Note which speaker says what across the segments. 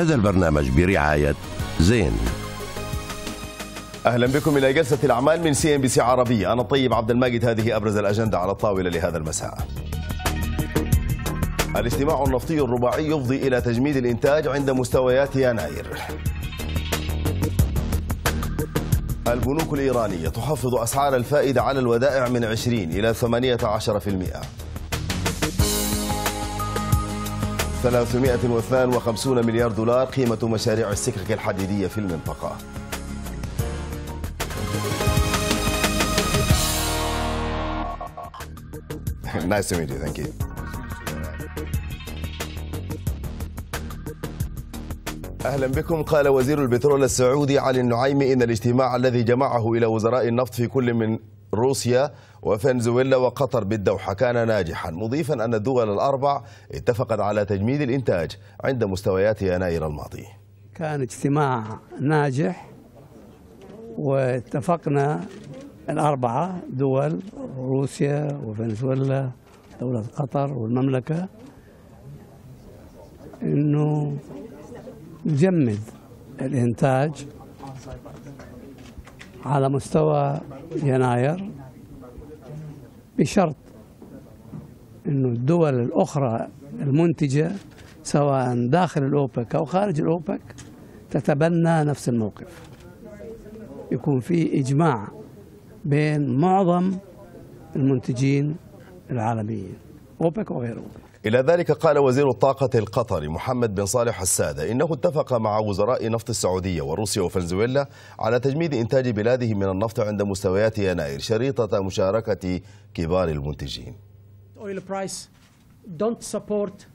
Speaker 1: هذا البرنامج برعاية زين اهلا بكم الى جلسه الاعمال من سي ام بي سي عربيه انا طيب عبد الماجد هذه ابرز الاجنده على الطاوله لهذا المساء الاجتماع النفطي الرباعي يفضي الى تجميد الانتاج عند مستويات يناير البنوك الايرانيه تحفظ اسعار الفائده على الودائع من 20 الى 18% 352 مليار دولار قيمة مشاريع السكك الحديدية في المنطقة nice to meet you. Thank you. اهلا بكم قال وزير البترول السعودي علي النعيمي ان الاجتماع الذي جمعه الى وزراء النفط في كل من روسيا وفنزويلا وقطر بالدوحة كان ناجحا مضيفا أن الدول الأربع اتفقت على تجميد الإنتاج عند مستويات يناير الماضي
Speaker 2: كان اجتماع ناجح واتفقنا الأربعة دول روسيا وفنزويلا دولة قطر والمملكة أنه نجمد الإنتاج على مستوى يناير بشرط أنه الدول الأخرى المنتجة سواء داخل الأوبك أو خارج الأوبك تتبنى نفس الموقف يكون في إجماع بين معظم المنتجين العالميين أوبك وغير أوبك
Speaker 1: إلى ذلك قال وزير الطاقة القطري محمد بن صالح السادة إنه اتفق مع وزراء نفط السعودية وروسيا وفنزويلا على تجميد إنتاج بلاده من النفط عند مستويات يناير شريطة مشاركة كبار المنتجين
Speaker 3: oil price don't support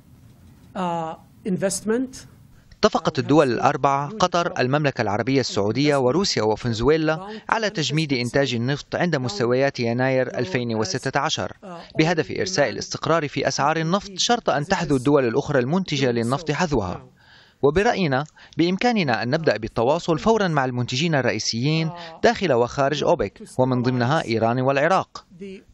Speaker 2: uh, investment
Speaker 1: اتفقت الدول الأربع قطر
Speaker 2: المملكة العربية السعودية وروسيا وفنزويلا على تجميد إنتاج النفط عند مستويات يناير 2016 بهدف إرساء الاستقرار في أسعار النفط شرط أن تحذو الدول الأخرى المنتجة للنفط حذوها وبرأينا بإمكاننا أن نبدأ بالتواصل فورا مع المنتجين الرئيسيين داخل وخارج أوبك ومن ضمنها إيران والعراق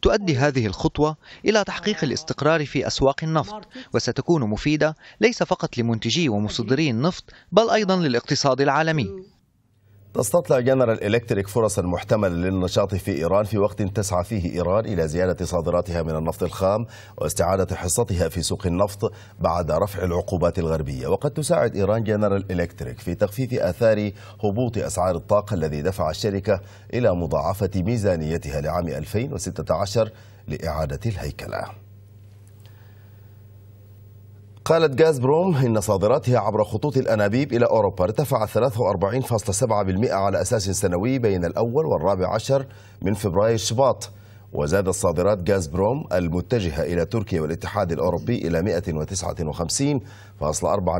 Speaker 2: تؤدي هذه الخطوة إلى تحقيق الاستقرار في أسواق النفط
Speaker 1: وستكون مفيدة ليس فقط لمنتجي ومصدري النفط بل أيضا للاقتصاد العالمي تستطلع جنرال إلكتريك فرصا محتملة للنشاط في إيران في وقت تسعى فيه إيران إلى زيادة صادراتها من النفط الخام واستعادة حصتها في سوق النفط بعد رفع العقوبات الغربية وقد تساعد إيران جنرال إلكتريك في تخفيف آثار هبوط أسعار الطاقة الذي دفع الشركة إلى مضاعفة ميزانيتها لعام 2016 لإعادة الهيكلة قالت غاز بروم إن صادراتها عبر خطوط الأنابيب إلى أوروبا ارتفعت 43.7% على أساس سنوي بين الأول والرابع عشر من فبراير شباط وزادت صادرات غاز بروم المتجهة إلى تركيا والاتحاد الأوروبي إلى 159.4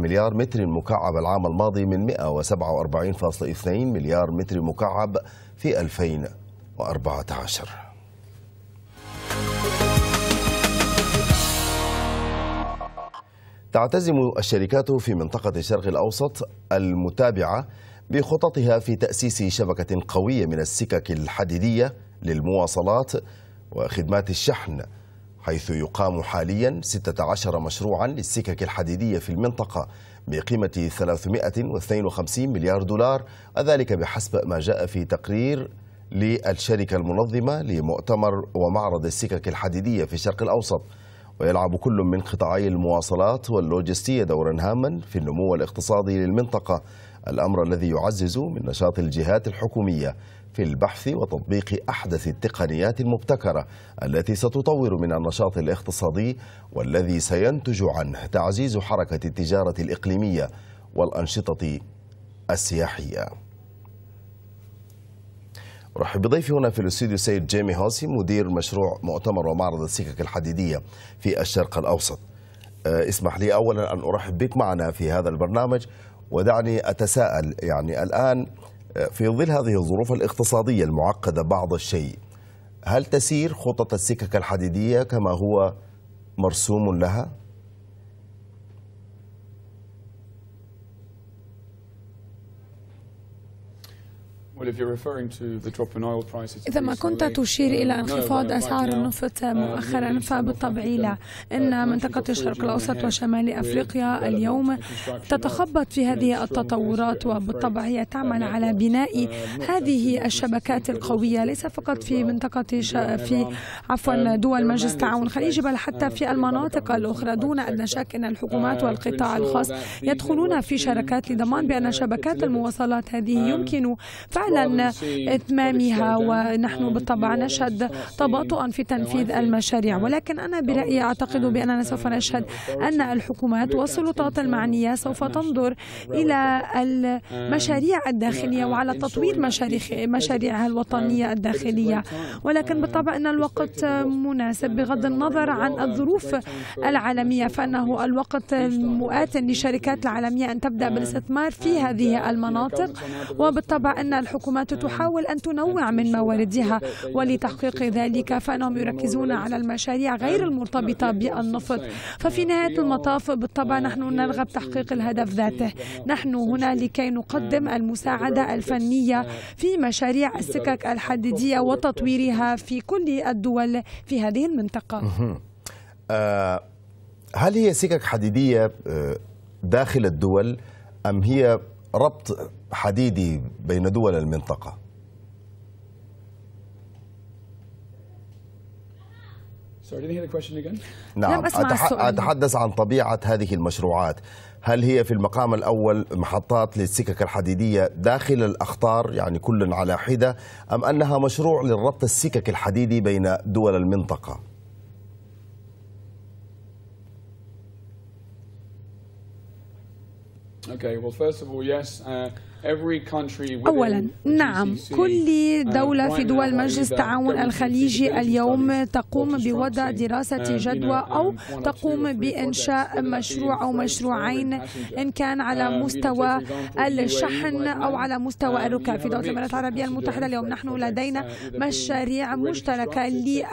Speaker 1: مليار متر مكعب العام الماضي من 147.2 مليار متر مكعب في 2014 تعتزم الشركات في منطقة الشرق الأوسط المتابعة بخططها في تأسيس شبكة قوية من السكك الحديدية للمواصلات وخدمات الشحن حيث يقام حاليا 16 مشروعا للسكك الحديدية في المنطقة بقيمة 352 مليار دولار وذلك بحسب ما جاء في تقرير للشركة المنظمة لمؤتمر ومعرض السكك الحديدية في الشرق الأوسط ويلعب كل من قطاعي المواصلات واللوجستية دورا هاما في النمو الاقتصادي للمنطقة الأمر الذي يعزز من نشاط الجهات الحكومية في البحث وتطبيق أحدث التقنيات المبتكرة التي ستطور من النشاط الاقتصادي والذي سينتج عنه تعزيز حركة التجارة الإقليمية والأنشطة السياحية أرحب بضيفي هنا في الاستوديو السيد جيمي هوسي مدير مشروع مؤتمر ومعرض السكك الحديدية في الشرق الأوسط آه، اسمح لي أولا أن أرحب بك معنا في هذا البرنامج ودعني أتساءل يعني الآن آه، في ظل هذه الظروف الاقتصادية المعقدة بعض الشيء هل تسير خطط السكك الحديدية كما هو مرسوم لها؟
Speaker 2: إذا ما كنت تشير إلى uh, انخفاض uh, أسعار النفط
Speaker 4: uh, مؤخرا فبالطبع لا إن منطقة الشرق الأوسط وشمال أفريقيا اليوم تتخبط في هذه التطورات وبالطبع هي تعمل على بناء هذه الشبكات القوية ليس فقط في منطقة ش... في عفوا دول مجلس التعاون الخليجي بل حتى في المناطق الأخرى دون أدنى شك أن الحكومات والقطاع الخاص يدخلون في شراكات لضمان بأن شبكات المواصلات هذه يمكن فعل فعلا إتمامها ونحن آه، بالطبع نشهد تباطؤا في تنفيذ المشاريع آه، ولكن أنا آه، برأيي أعتقد بأننا سوف نشهد أن الحكومات والسلطات المعنية سوف تنظر إلى المشاريع الداخلية وعلى تطوير مشاريعها الوطنية الداخلية ولكن بالطبع أن الوقت مناسب بغض النظر عن الظروف العالمية فإنه الوقت المؤات للشركات العالمية أن تبدأ بالاستثمار في هذه المناطق وبالطبع أن الحكومات الحكومات تحاول أن تنوع من مواردها ولتحقيق ذلك فإنهم يركزون على المشاريع غير المرتبطة بالنفط ففي نهاية المطاف بالطبع نحن نرغب تحقيق الهدف ذاته نحن هنا لكي نقدم المساعدة الفنية في مشاريع السكك الحديدية وتطويرها في كل الدول في هذه المنطقة
Speaker 1: آه، هل هي سكك حديدية آه، داخل الدول أم هي ربط حديدي بين دول المنطقة
Speaker 2: نعم أتحدث
Speaker 1: عن طبيعة هذه المشروعات هل هي في المقام الأول محطات للسكك الحديدية داخل الأخطار يعني كل على حدة أم أنها مشروع للربط السكك الحديدي بين دول المنطقة؟
Speaker 2: Uh,
Speaker 4: أولا نعم uh, كل دولة في دول مجلس التعاون الخليجي اليوم تقوم بوضع دراسة um, جدوى um, أو تقوم بإنشاء مشروع أو مشروعين إن كان على um, مستوى الشحن e أو على مستوى الركاب في دولة الإمارات العربية المتحدة اليوم نحن لدينا uh, مشاريع مشتركة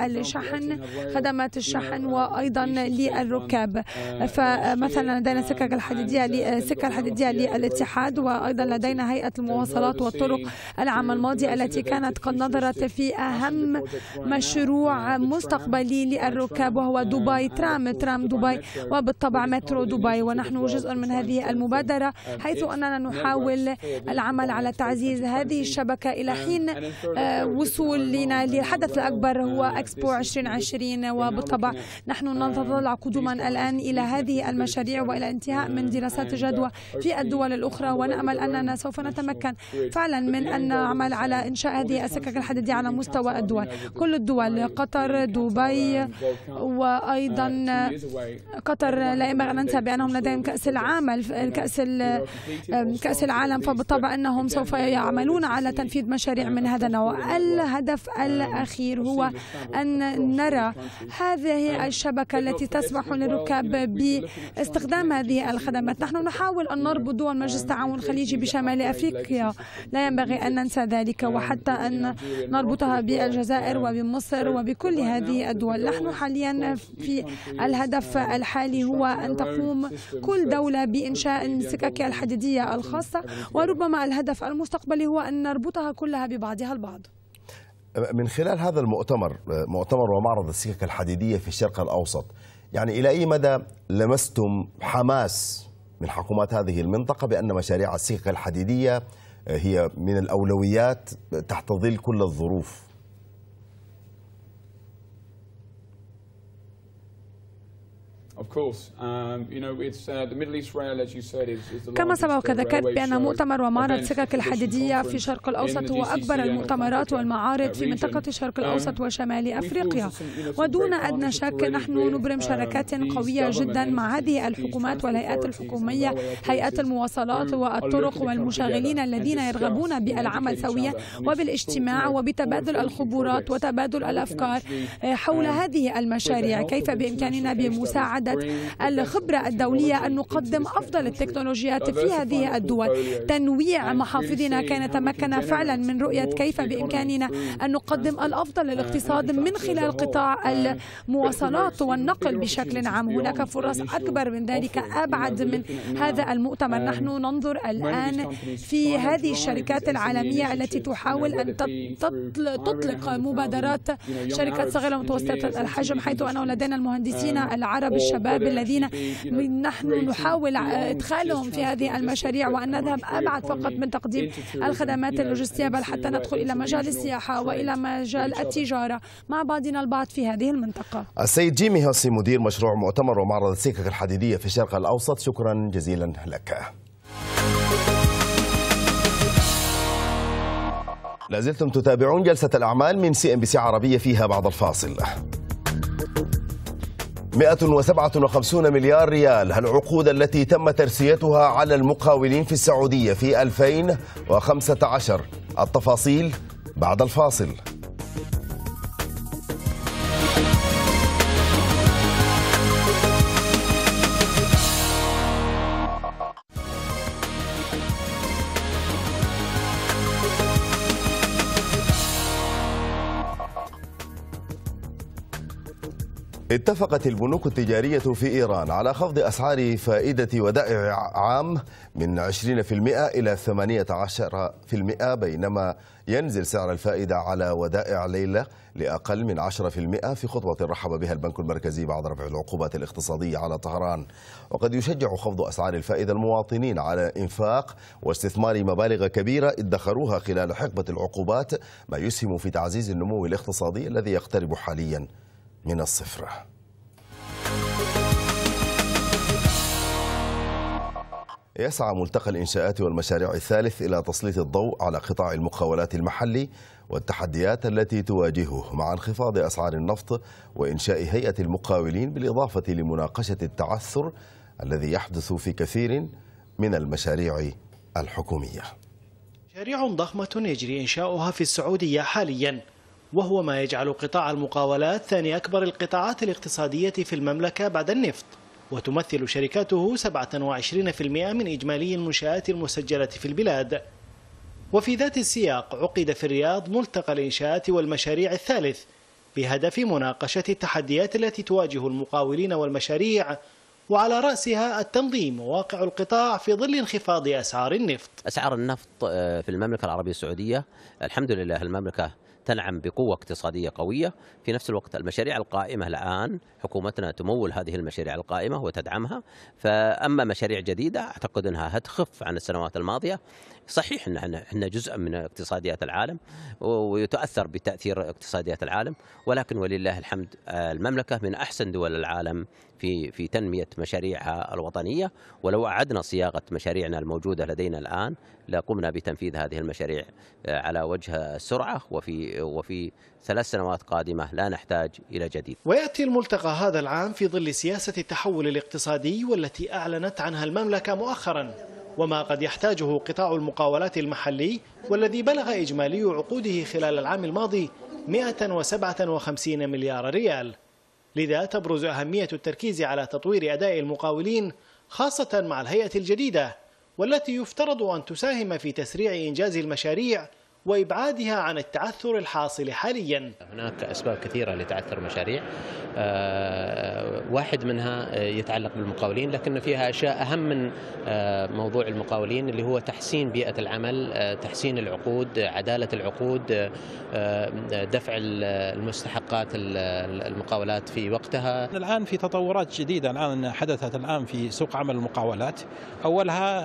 Speaker 4: للشحن خدمات الشحن وأيضا للركاب فمثلا لدينا السكك الحديدية للسكة الحديدية الواردة للاتحاد وأيضا لدينا هيئة المواصلات والطرق العام الماضي التي كانت قد نظرت في أهم مشروع مستقبلي للركاب وهو دبي ترام ترام دبي وبالطبع مترو دبي ونحن جزء من هذه المبادرة حيث أننا نحاول العمل على تعزيز هذه الشبكة إلى حين آه، وصولنا للحدث الأكبر هو أكسبو 2020 وبالطبع نحن نتطلع قدما الآن إلى هذه المشاريع وإلى انتهاء من دراسات الجدوى في الدول الأخرى ونأمل أننا سوف نتمكن فعلا من أن نعمل على إنشاء هذه السكك الحديدية على مستوى الدول كل الدول قطر دبي وأيضا قطر لا ينبغي أن ننسى بأنهم لديهم كأس العام كأس كأس العالم فبالطبع أنهم سوف يعملون على تنفيذ مشاريع من هذا النوع الهدف الأخير هو أن نرى هذه الشبكة التي تسمح للركاب باستخدام هذه الخدمات نحن نحاول أن نربط دول مجلس التعاون الخليجي بشمال أفريقيا لا ينبغي أن ننسى ذلك وحتى أن نربطها بالجزائر وبمصر وبكل هذه الدول نحن حاليا في الهدف الحالي هو أن تقوم كل دولة بإنشاء السكك الحديدية الخاصة وربما الهدف المستقبلي هو أن نربطها كلها ببعضها البعض
Speaker 1: من خلال هذا المؤتمر مؤتمر ومعرض السكك الحديدية في الشرق الأوسط يعني إلى أي مدى لمستم حماس من حكومات هذه المنطقة بأن مشاريع السكك الحديدية آه، هي من الأولويات تحت ظل كل الظروف
Speaker 2: كما سبق ذكرت بأن مؤتمر ومعرض سكك الحديدية في شرق الأوسط هو أكبر المؤتمرات والمعارض في منطقة الشرق الأوسط
Speaker 4: وشمال أفريقيا ودون أدنى شك نحن نبرم uh, شراكات قوية جدا مع هذه الحكومات والهيئات الحكومية هيئة المواصلات والطرق والمشغلين الذين يرغبون بالعمل سويا وبالاجتماع وبتبادل الخبرات وتبادل الأفكار حول uh, هذه المشاريع كيف بإمكاننا بمساعدة وحدة الخبرة الدولية أن نقدم أفضل التكنولوجيات في هذه الدول تنويع محافظنا كي نتمكن فعلا من رؤية كيف بإمكاننا أن نقدم الأفضل للاقتصاد من خلال قطاع المواصلات والنقل بشكل عام هناك فرص أكبر من ذلك أبعد من هذا المؤتمر نحن ننظر الآن في هذه الشركات العالمية التي تحاول أن تطلق مبادرات شركات صغيرة ومتوسطة الحجم حيث أنه لدينا المهندسين العرب الشباب الشباب الذين نحن نحاول إدخالهم في هذه المشاريع وأن نذهب أبعد فقط من تقديم الخدمات اللوجستية بل حتى ندخل إلى مجال السياحة وإلى مجال التجارة مع بعضنا البعض في هذه المنطقة
Speaker 1: السيد جيمي هاسي مدير مشروع مؤتمر ومعرض السكك الحديدية في الشرق الأوسط شكرا جزيلا لك لازلتم تتابعون جلسة الأعمال من سي ام بي سي عربية فيها بعد الفاصل 157 مليار ريال العقود التي تم ترسيتها على المقاولين في السعودية في 2015 التفاصيل بعد الفاصل اتفقت البنوك التجارية في إيران على خفض أسعار فائدة ودائع عام من 20% إلى 18% بينما ينزل سعر الفائدة على ودائع ليلة لأقل من 10% في خطوة رحب بها البنك المركزي بعد رفع العقوبات الاقتصادية على طهران وقد يشجع خفض أسعار الفائدة المواطنين على إنفاق واستثمار مبالغ كبيرة ادخروها خلال حقبة العقوبات ما يسهم في تعزيز النمو الاقتصادي الذي يقترب حالياً من الصفر يسعى ملتقى الإنشاءات والمشاريع الثالث إلى تسليط الضوء على قطاع المقاولات المحلي والتحديات التي تواجهه مع انخفاض أسعار النفط وإنشاء هيئة المقاولين بالإضافة لمناقشة التعثر الذي يحدث في كثير من المشاريع الحكومية
Speaker 3: مشاريع ضخمة يجري إنشاؤها في السعودية حاليا وهو ما يجعل قطاع المقاولات ثاني أكبر القطاعات الاقتصادية في المملكة بعد النفط وتمثل شركته 27% من إجمالي المنشآت المسجلة في البلاد وفي ذات السياق عقد في الرياض ملتقى الإنشاءات والمشاريع الثالث بهدف مناقشة التحديات التي تواجه المقاولين والمشاريع وعلى رأسها التنظيم وواقع القطاع في ظل انخفاض أسعار النفط أسعار النفط آه،
Speaker 2: في المملكة العربية السعودية الحمد لله المملكة تنعم بقوة اقتصادية قوية في نفس الوقت المشاريع القائمة الآن حكومتنا تمول هذه المشاريع القائمة وتدعمها فأما مشاريع جديدة أعتقد أنها هتخف عن السنوات الماضية صحيح ان احنا جزء من اقتصاديات العالم ويتاثر بتاثير اقتصاديات العالم ولكن ولله الحمد آه، المملكه من احسن دول العالم في في تنميه مشاريعها الوطنيه ولو اعدنا صياغه مشاريعنا الموجوده لدينا الان لقمنا بتنفيذ هذه المشاريع آه، على وجه السرعه وفي وفي ثلاث سنوات قادمه لا نحتاج الى جديد.
Speaker 3: وياتي الملتقى هذا العام في ظل سياسه التحول الاقتصادي والتي اعلنت عنها المملكه مؤخرا. وما قد يحتاجه قطاع المقاولات المحلي والذي بلغ إجمالي عقوده خلال العام الماضي 157 مليار ريال لذا تبرز أهمية التركيز على تطوير أداء المقاولين خاصة مع الهيئة الجديدة والتي يفترض أن تساهم في تسريع إنجاز المشاريع وإبعادها عن التعثر الحاصل حاليا هناك أسباب كثيرة
Speaker 2: لتعثر مشاريع آه، واحد منها آه، يتعلق بالمقاولين لكن فيها أشياء أهم من آه، موضوع المقاولين اللي هو تحسين بيئة العمل تحسين العقود عدالة العقود دفع المستحقات
Speaker 3: المقاولات في وقتها الآن في تطورات جديدة الآن حدثت الآن في سوق عمل المقاولات أولها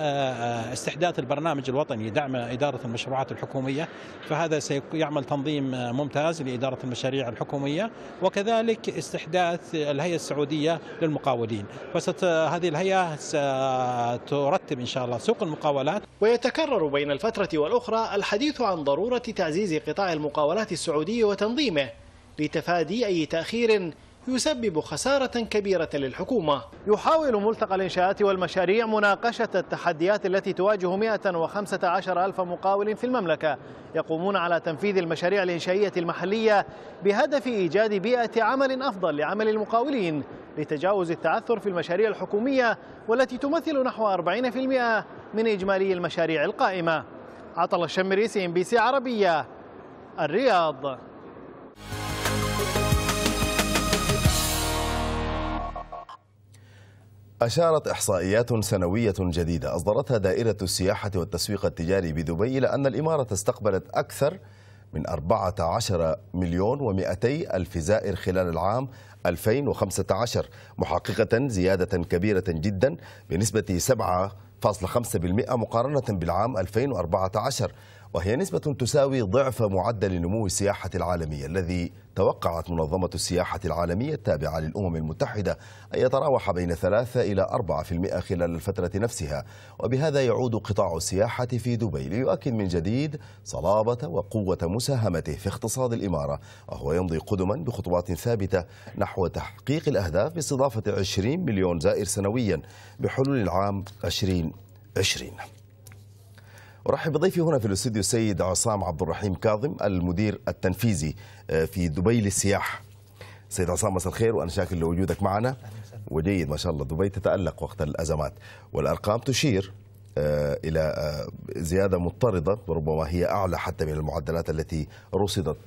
Speaker 3: استحداث البرنامج الوطني دعم إدارة المشروعات الحكومية فهذا سيعمل تنظيم ممتاز لإدارة المشاريع الحكومية وكذلك استحداث الهيئة السعودية للمقاولين فست هذه الهيئة سترتب إن شاء الله سوق المقاولات ويتكرر بين الفترة والأخرى الحديث عن ضرورة تعزيز قطاع المقاولات السعودي وتنظيمه لتفادي أي تأخير يسبب خسارة كبيرة للحكومة يحاول ملتقى الإنشاءات والمشاريع مناقشة التحديات التي تواجه 115 ألف مقاول في المملكة يقومون على تنفيذ المشاريع الإنشائية المحلية بهدف إيجاد بيئة عمل أفضل لعمل المقاولين لتجاوز التعثر في المشاريع الحكومية والتي تمثل نحو 40% من إجمالي المشاريع القائمة عطل الشمري سي ام بي سي عربية الرياض
Speaker 1: أشارت إحصائيات سنوية جديدة أصدرتها دائرة السياحة والتسويق التجاري بدبي إلى أن الإمارة استقبلت أكثر من 14 مليون و200 ألف زائر خلال العام 2015 محققة زيادة كبيرة جدا بنسبة 7.5% مقارنة بالعام 2014 وهي نسبة تساوي ضعف معدل نمو السياحة العالمية الذي توقعت منظمة السياحة العالمية التابعة للأمم المتحدة أن يتراوح بين 3 إلى 4% خلال الفترة نفسها وبهذا يعود قطاع السياحة في دبي ليؤكد من جديد صلابة وقوة مساهمته في اقتصاد الإمارة وهو يمضي قدما بخطوات ثابتة نحو تحقيق الأهداف باستضافة 20 مليون زائر سنويا بحلول العام 2020 أرحب بضيفي هنا في الاستوديو السيد عصام عبد الرحيم كاظم المدير التنفيذي آه، في دبي للسياحة سيد عصام مساء الخير وأنا شاكر لوجودك معنا وجيد ما شاء الله دبي تتألق وقت الأزمات والأرقام تشير آه، إلى آه، زيادة مضطردة وربما هي أعلى حتى من المعدلات التي رصدت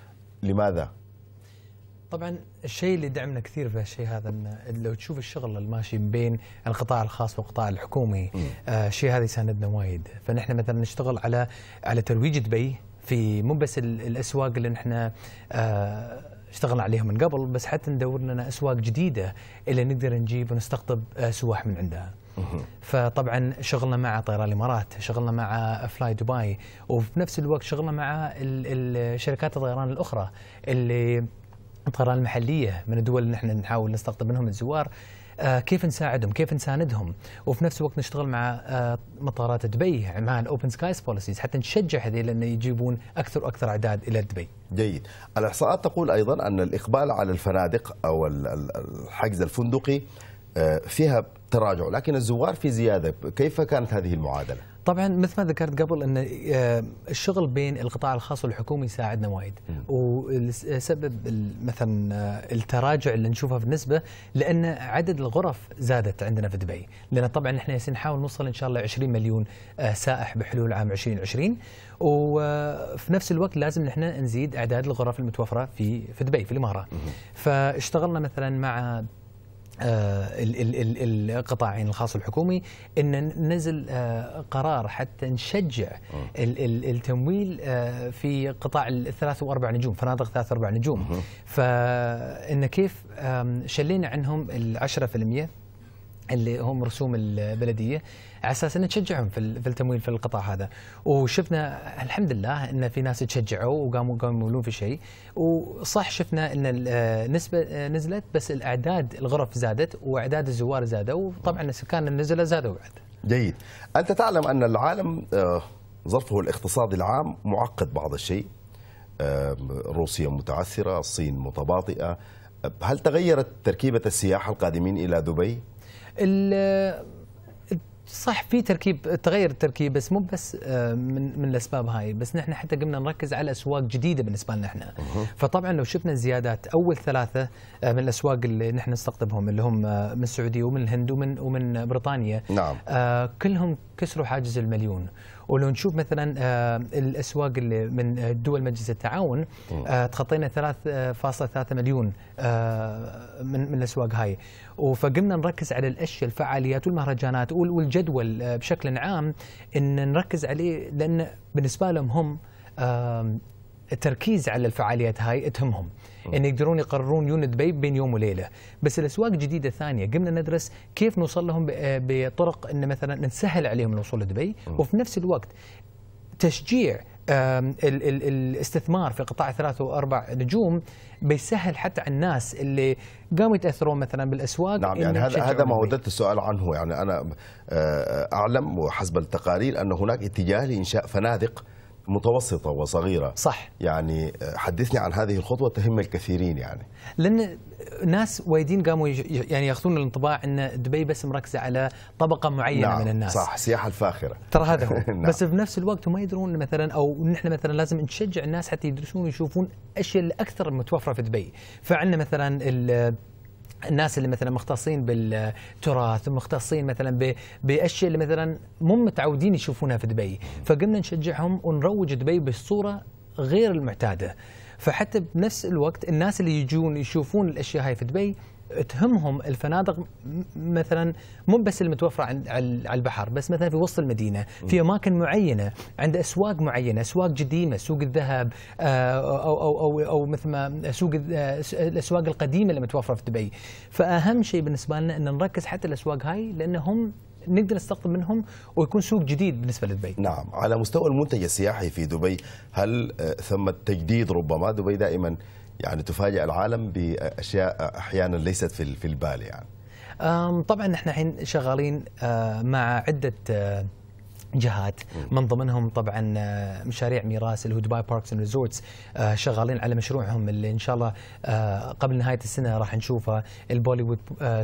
Speaker 1: لماذا
Speaker 2: طبعا الشيء اللي دعمنا كثير في الشيء هذا ان لو تشوف الشغل الماشي بين القطاع الخاص والقطاع الحكومي آه الشيء هذا يساندنا وايد فنحن مثلا نشتغل على على ترويج دبي في مو بس الاسواق اللي نحن آه اشتغلنا عليها من قبل بس حتى ندور لنا اسواق جديده اللي نقدر نجيب ونستقطب آه، سواح من عندها. فطبعا شغلنا مع طيران الامارات، شغلنا مع فلاي دبي وفي نفس الوقت شغلنا مع شركات الطيران الاخرى اللي القرارات المحليه من الدول اللي احنا نحاول نستقطب منهم الزوار آه، كيف نساعدهم كيف نساندهم وفي نفس الوقت نشتغل مع آه، مطارات دبي عمان اوبن سكايز بوليسيز حتى نشجع هذيل انه يجيبون اكثر واكثر اعداد الى دبي
Speaker 1: جيد الاحصاءات تقول ايضا ان الاقبال على الفنادق او الحجز الفندقي آه، فيها تراجع لكن الزوار في زيادة كيف كانت هذه المعادلة؟
Speaker 2: طبعا مثل ما ذكرت قبل ان آه، الشغل بين القطاع الخاص والحكومي ساعدنا وايد وسبب مثلا آه، التراجع اللي نشوفه في النسبه لان عدد الغرف زادت عندنا في دبي لان طبعا احنا سنحاول نوصل ان شاء الله 20 مليون آه، سائح بحلول عام 2020 وفي نفس الوقت لازم احنا نزيد اعداد الغرف المتوفره في في دبي في الامارات فاشتغلنا مثلا مع آه، القطاعين يعني الخاص الحكومي ان نزل آه، قرار حتى نشجع التمويل آه، في قطاع الثلاث واربع نجوم فنادق ثلاث واربع نجوم فان كيف شلينا عنهم ال 10% اللي هم رسوم البلديه على اساس ان تشجعهم في التمويل في القطاع هذا وشفنا الحمد لله ان في ناس تشجعوا وقاموا قاموا يمولون في شيء وصح شفنا ان النسبه آه، آه، نزلت بس الاعداد الغرف زادت واعداد الزوار زادوا وطبعا نعم. السكان
Speaker 1: النزله زادوا بعد. جيد. انت تعلم ان العالم آه، ظرفه الاقتصادي العام معقد بعض الشيء. روسيا متعثره، الصين متباطئه. هل تغيرت تركيبه السياحه القادمين الى دبي؟
Speaker 2: صح في تركيب تغير التركيب بس مو بس آه، من من الاسباب هاي بس نحن حتى قمنا نركز على اسواق جديده بالنسبه لنا احنا فطبعا لو شفنا الزيادات اول ثلاثه آه، من الاسواق اللي نحن نستقطبهم اللي هم آه، من السعوديه ومن الهند ومن ومن بريطانيا نعم. كلهم كسروا حاجز المليون ولو نشوف مثلا آه، الاسواق اللي من آه، دول مجلس التعاون آه، تخطينا 3.3 مليون من من الاسواق هاي وفقمنا نركز على الاشياء الفعاليات والمهرجانات والجدول بشكل عام ان نركز عليه لان بالنسبه لهم هم التركيز على الفعاليات هاي تهمهم ان يقدرون يقررون يون دبي بين يوم وليله بس الاسواق جديده ثانيه قمنا ندرس كيف نوصل لهم آه، بطرق ان مثلا نسهل عليهم الوصول لدبي وفي نفس الوقت تشجيع الاستثمار في قطاع ثلاث واربع نجوم بيسهل حتى على الناس اللي قاموا يتاثرون مثلا بالاسواق نعم يعني هذا هذا ما
Speaker 1: وددت السؤال عنه يعني انا آه، اعلم وحسب التقارير ان هناك اتجاه لانشاء فنادق متوسطة وصغيرة صح يعني آه، حدثني عن هذه الخطوة تهم الكثيرين يعني
Speaker 2: لأن ناس وايدين قاموا يعني ياخذون الانطباع ان دبي بس مركزه على طبقه معينه نعم من الناس صح
Speaker 1: السياحه الفاخره ترى هذا هو نعم. بس
Speaker 2: في نفس الوقت هم يدرون مثلا او نحن مثلا لازم نشجع الناس حتى يدرسون ويشوفون الاشياء الاكثر متوفره في دبي فعندنا مثلا الناس اللي مثلا مختصين بالتراث ومختصين مثلا باشياء اللي مثلا مو متعودين يشوفونها في دبي فقمنا نشجعهم ونروج دبي بالصوره غير المعتاده فحتى بنفس الوقت الناس اللي يجون يشوفون الاشياء هاي في دبي تهمهم الفنادق مثلا مو بس المتوفره عند على البحر بس مثلا في وسط المدينه في اماكن معينه عند اسواق معينه اسواق قديمه سوق الذهب آه، او او او, أو مثل ما سوق آه، الاسواق القديمه اللي متوفره في دبي فاهم شيء بالنسبه لنا ان نركز حتى الاسواق هاي لانهم نقدر نستقطب منهم ويكون سوق جديد بالنسبه لدبي.
Speaker 1: نعم، على مستوى المنتج السياحي في دبي هل آه، ثمة تجديد ربما دبي دائما يعني تفاجئ العالم باشياء احيانا ليست في في البال يعني
Speaker 2: طبعا احنا الحين شغالين أه، مع عده أه، جهات من ضمنهم طبعا أه، مشاريع ميراث اللي هو دبي باركس اند ريزورتس شغالين على مشروعهم اللي ان شاء الله قبل نهايه السنه راح نشوفه البوليوود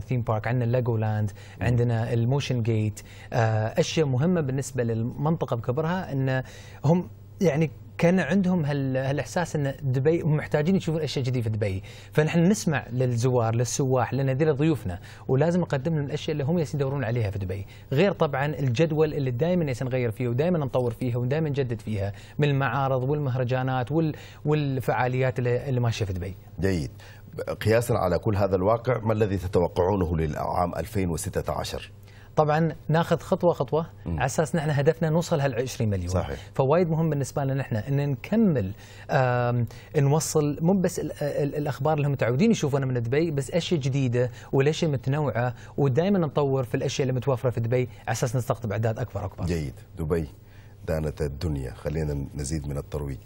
Speaker 2: ثيم بارك عندنا ليجو لاند عندنا الموشن جيت اشياء مهمه بالنسبه للمنطقه بكبرها ان هم يعني كان عندهم هالاحساس ان دبي محتاجين يشوفون اشياء جديده في دبي، فنحن نسمع للزوار للسواح لان هذول ضيوفنا ولازم نقدم لهم الاشياء اللي هم يدورون عليها في دبي، غير طبعا الجدول اللي دائما نغير فيه ودائما نطور فيها ودائما نجدد فيها من المعارض والمهرجانات وال... والفعاليات اللي ماشيه في دبي.
Speaker 1: جيد. قياسا على كل هذا الواقع ما الذي تتوقعونه للعام 2016؟ طبعا ناخذ خطوه خطوه على اساس نحن هدفنا نوصل هال 20 مليون صحيح. فوايد مهم بالنسبه
Speaker 2: لنا نحن ان نكمل نوصل مو بس الاخبار اللي هم متعودين يشوفونها من دبي بس اشياء جديده والاشياء متنوعه ودائما نطور في الاشياء اللي متوفره في دبي على اساس نستقطب اعداد اكبر اكبر
Speaker 1: جيد دبي دانت الدنيا خلينا نزيد من الترويج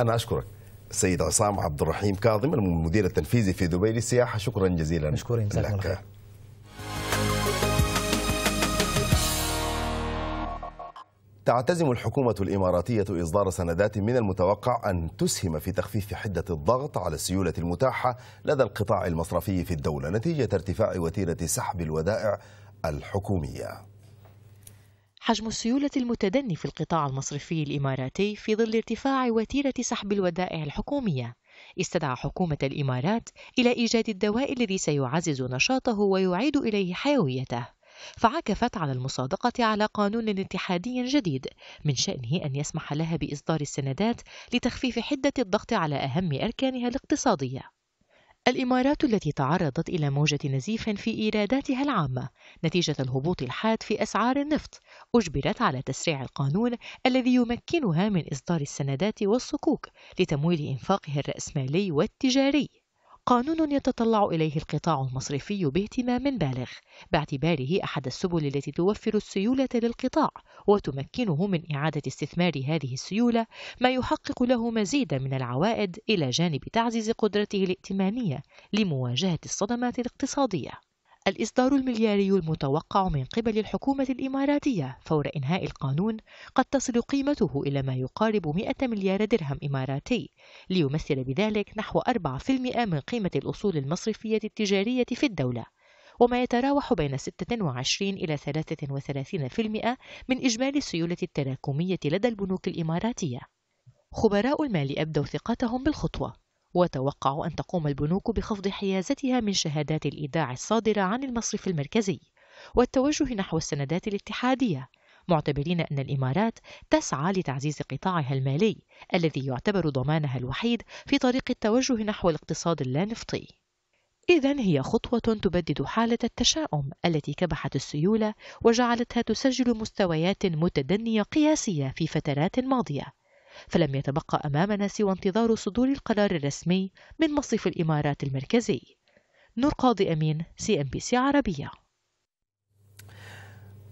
Speaker 1: انا اشكرك سيد عصام عبد الرحيم كاظم المدير التنفيذي في دبي للسياحه شكرا جزيلا مشكورين جزاكم الله خير تعتزم الحكومة الإماراتية إصدار سندات من المتوقع أن تسهم في تخفيف حدة الضغط على السيولة المتاحة لدى القطاع المصرفي في الدولة نتيجة ارتفاع وتيرة سحب الودائع الحكومية
Speaker 5: حجم السيولة المتدني في القطاع المصرفي الإماراتي في ظل ارتفاع وتيرة سحب الودائع الحكومية استدعى حكومة الإمارات إلى إيجاد الدواء الذي سيعزز نشاطه ويعيد إليه حيويته فعكفت على المصادقة على قانون اتحادي جديد من شأنه أن يسمح لها بإصدار السندات لتخفيف حدة الضغط على أهم أركانها الاقتصادية. الإمارات التي تعرضت إلى موجة نزيف في إيراداتها العامة نتيجة الهبوط الحاد في أسعار النفط أجبرت على تسريع القانون الذي يمكنها من إصدار السندات والصكوك لتمويل إنفاقها الرأسمالي والتجاري قانون يتطلع إليه القطاع المصرفي باهتمام بالغ باعتباره أحد السبل التي توفر السيولة للقطاع وتمكنه من إعادة استثمار هذه السيولة ما يحقق له مزيدا من العوائد إلى جانب تعزيز قدرته الائتمانية لمواجهة الصدمات الاقتصادية الإصدار الملياري المتوقع من قبل الحكومة الإماراتية فور إنهاء القانون قد تصل قيمته إلى ما يقارب 100 مليار درهم إماراتي ليمثل بذلك نحو 4% من قيمة الأصول المصرفية التجارية في الدولة وما يتراوح بين 26 إلى 33% من إجمالي السيولة التراكمية لدى البنوك الإماراتية خبراء المال أبدوا ثقتهم بالخطوة وتوقع أن تقوم البنوك بخفض حيازتها من شهادات الإيداع الصادرة عن المصرف المركزي والتوجه نحو السندات الاتحادية معتبرين أن الإمارات تسعى لتعزيز قطاعها المالي الذي يعتبر ضمانها الوحيد في طريق التوجه نحو الاقتصاد اللانفطي إذا هي خطوة تبدد حالة التشاؤم التي كبحت السيولة وجعلتها تسجل مستويات متدنية قياسية في فترات ماضية فلم يتبقى أمامنا سوى انتظار صدور القرار الرسمي من مصرف الإمارات المركزي نور قاضي أمين سي أم بي سي عربية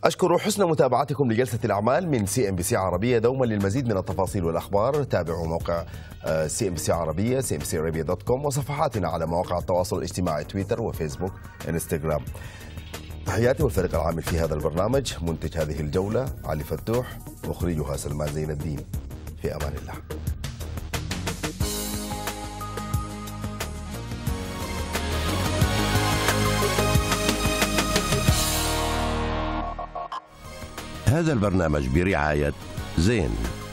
Speaker 1: أشكر حسن متابعتكم لجلسة الأعمال من سي ام بي سي عربية دوما للمزيد من التفاصيل والأخبار تابعوا موقع آه، سي ام بي سي عربية سي ام بي سي عربية دوت كوم وصفحاتنا على مواقع التواصل الاجتماعي تويتر وفيسبوك انستغرام تحياتي والفريق العامل في هذا البرنامج منتج هذه الجولة علي فتوح مخرجها سلمان زين الدين في امان الله هذا البرنامج برعاية زين